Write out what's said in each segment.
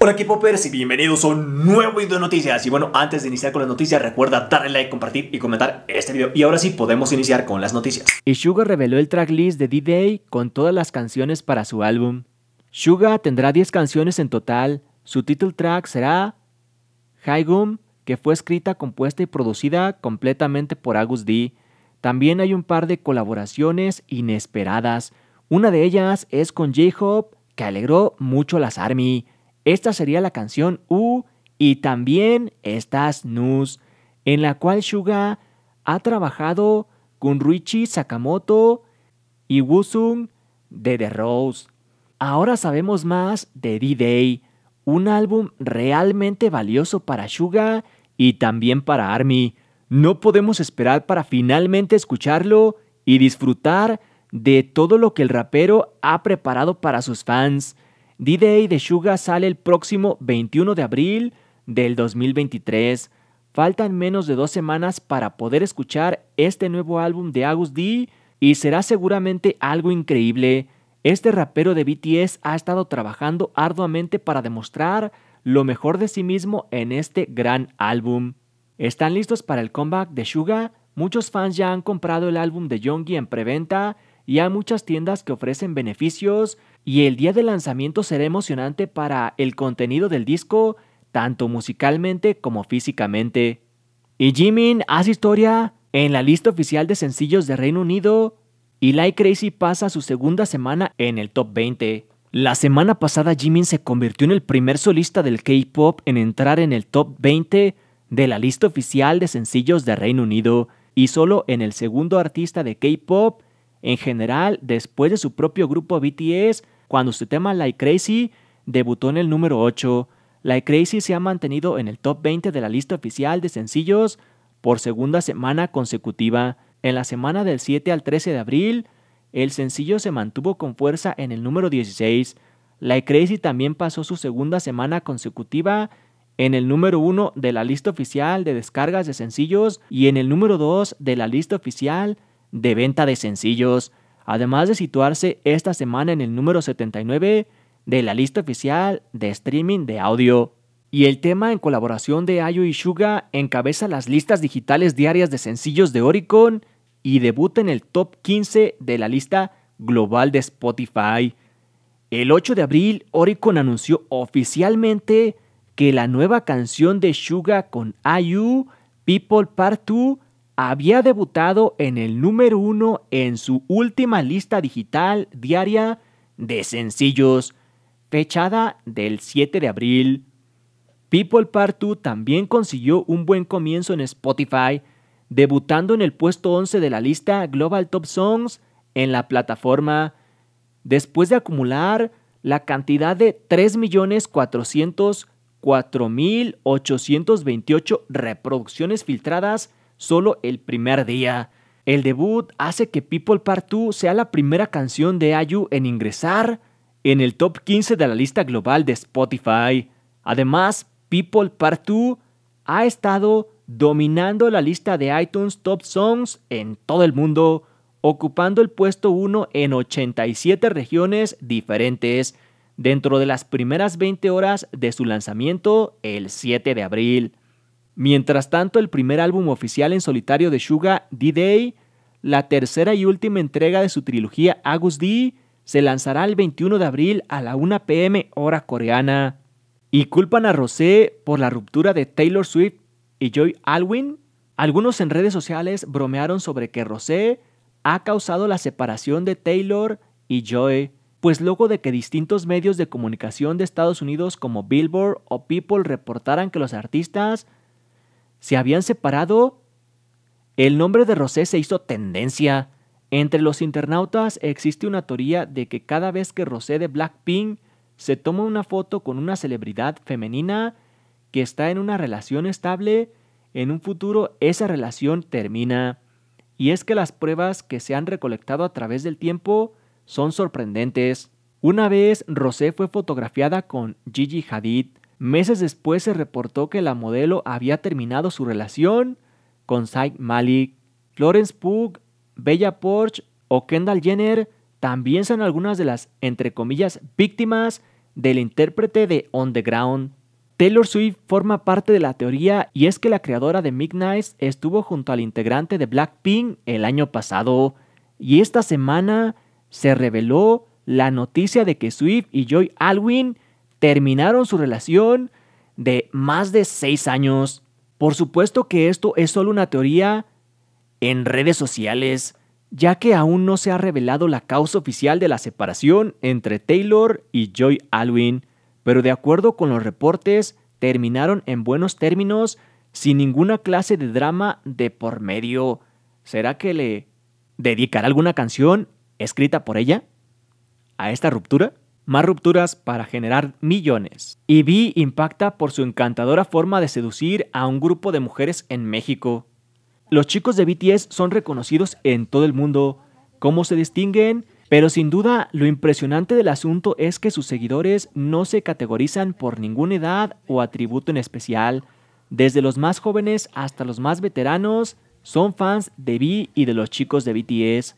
Hola aquí Poppers y bienvenidos a un nuevo video de noticias Y bueno, antes de iniciar con las noticias recuerda darle like, compartir y comentar este video Y ahora sí, podemos iniciar con las noticias Y Suga reveló el tracklist de D-Day con todas las canciones para su álbum Suga tendrá 10 canciones en total Su título track será High Haigum, que fue escrita, compuesta y producida completamente por Agus D También hay un par de colaboraciones inesperadas Una de ellas es con J-Hope, que alegró mucho a las ARMY esta sería la canción U y también Estás Nus, en la cual Suga ha trabajado con Ruichi Sakamoto y Wusung de The Rose. Ahora sabemos más de D-Day, un álbum realmente valioso para Suga y también para Army. No podemos esperar para finalmente escucharlo y disfrutar de todo lo que el rapero ha preparado para sus fans. D-Day de Suga sale el próximo 21 de abril del 2023. Faltan menos de dos semanas para poder escuchar este nuevo álbum de Agus D y será seguramente algo increíble. Este rapero de BTS ha estado trabajando arduamente para demostrar lo mejor de sí mismo en este gran álbum. ¿Están listos para el comeback de Suga? Muchos fans ya han comprado el álbum de Yongi en preventa y hay muchas tiendas que ofrecen beneficios y el día de lanzamiento será emocionante para el contenido del disco, tanto musicalmente como físicamente. Y Jimin hace historia en la lista oficial de sencillos de Reino Unido y Like Crazy pasa su segunda semana en el top 20. La semana pasada Jimin se convirtió en el primer solista del K-Pop en entrar en el top 20 de la lista oficial de sencillos de Reino Unido y solo en el segundo artista de K-Pop en general después de su propio grupo BTS, cuando su tema Like Crazy debutó en el número 8. Like Crazy se ha mantenido en el top 20 de la lista oficial de sencillos por segunda semana consecutiva. En la semana del 7 al 13 de abril, el sencillo se mantuvo con fuerza en el número 16. Like Crazy también pasó su segunda semana consecutiva en el número 1 de la lista oficial de descargas de sencillos y en el número 2 de la lista oficial de venta de sencillos, además de situarse esta semana en el número 79 de la lista oficial de streaming de audio. Y el tema en colaboración de Ayu y Suga encabeza las listas digitales diarias de sencillos de Oricon y debuta en el top 15 de la lista global de Spotify. El 8 de abril, Oricon anunció oficialmente que la nueva canción de Suga con IU, People Part 2, había debutado en el número uno en su última lista digital diaria de sencillos, fechada del 7 de abril. People Part 2 también consiguió un buen comienzo en Spotify, debutando en el puesto 11 de la lista Global Top Songs en la plataforma, después de acumular la cantidad de 3.404.828 reproducciones filtradas solo el primer día. El debut hace que People Part 2 sea la primera canción de Ayu en ingresar en el top 15 de la lista global de Spotify. Además, People Part 2 ha estado dominando la lista de iTunes Top Songs en todo el mundo, ocupando el puesto 1 en 87 regiones diferentes dentro de las primeras 20 horas de su lanzamiento el 7 de abril. Mientras tanto, el primer álbum oficial en solitario de Suga, D-Day, la tercera y última entrega de su trilogía Agus D, se lanzará el 21 de abril a la 1 pm hora coreana. Y culpan a Rosé por la ruptura de Taylor Swift y Joy Alwyn. Algunos en redes sociales bromearon sobre que Rosé ha causado la separación de Taylor y Joy, pues luego de que distintos medios de comunicación de Estados Unidos como Billboard o People reportaran que los artistas se habían separado, el nombre de Rosé se hizo tendencia. Entre los internautas existe una teoría de que cada vez que Rosé de Blackpink se toma una foto con una celebridad femenina que está en una relación estable, en un futuro esa relación termina. Y es que las pruebas que se han recolectado a través del tiempo son sorprendentes. Una vez Rosé fue fotografiada con Gigi Hadid, Meses después se reportó que la modelo había terminado su relación con Zayn Malik. Florence Pugh, Bella Porsche o Kendall Jenner también son algunas de las, entre comillas, víctimas del intérprete de On the Ground. Taylor Swift forma parte de la teoría y es que la creadora de Midnight estuvo junto al integrante de Blackpink el año pasado y esta semana se reveló la noticia de que Swift y Joy Alwyn terminaron su relación de más de seis años. Por supuesto que esto es solo una teoría en redes sociales, ya que aún no se ha revelado la causa oficial de la separación entre Taylor y Joy Alwyn, pero de acuerdo con los reportes, terminaron en buenos términos sin ninguna clase de drama de por medio. ¿Será que le dedicará alguna canción escrita por ella a esta ruptura? más rupturas para generar millones. Y Vi impacta por su encantadora forma de seducir a un grupo de mujeres en México. Los chicos de BTS son reconocidos en todo el mundo. ¿Cómo se distinguen? Pero sin duda, lo impresionante del asunto es que sus seguidores no se categorizan por ninguna edad o atributo en especial. Desde los más jóvenes hasta los más veteranos, son fans de V y de los chicos de BTS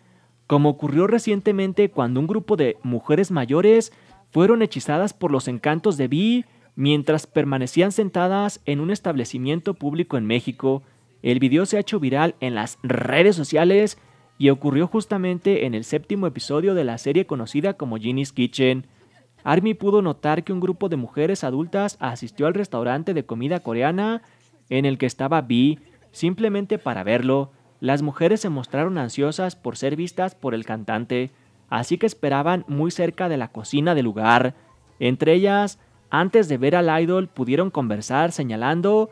como ocurrió recientemente cuando un grupo de mujeres mayores fueron hechizadas por los encantos de Vi mientras permanecían sentadas en un establecimiento público en México. El video se ha hecho viral en las redes sociales y ocurrió justamente en el séptimo episodio de la serie conocida como Ginny's Kitchen. Army pudo notar que un grupo de mujeres adultas asistió al restaurante de comida coreana en el que estaba Vi simplemente para verlo. Las mujeres se mostraron ansiosas por ser vistas por el cantante, así que esperaban muy cerca de la cocina del lugar. Entre ellas, antes de ver al idol, pudieron conversar señalando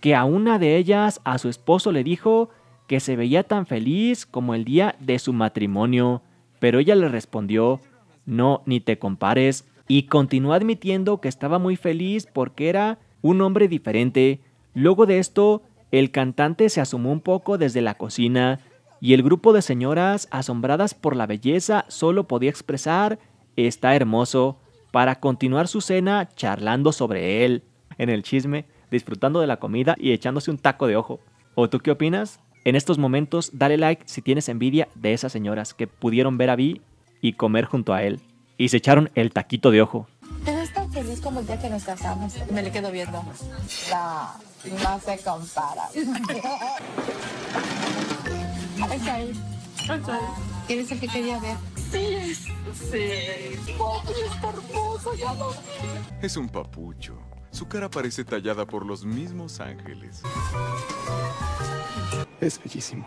que a una de ellas a su esposo le dijo que se veía tan feliz como el día de su matrimonio, pero ella le respondió, no, ni te compares, y continuó admitiendo que estaba muy feliz porque era un hombre diferente. Luego de esto, el cantante se asomó un poco desde la cocina y el grupo de señoras, asombradas por la belleza, solo podía expresar está hermoso para continuar su cena charlando sobre él, en el chisme, disfrutando de la comida y echándose un taco de ojo. ¿O tú qué opinas? En estos momentos, dale like si tienes envidia de esas señoras que pudieron ver a Vi y comer junto a él. Y se echaron el taquito de ojo. Es como el día que nos casamos. Me le quedo viendo. No, no se compara. es ahí. Es ¿Eres el que quería ver? Sí, sí. Es un papucho. Su cara parece tallada por los mismos ángeles. Es bellísimo.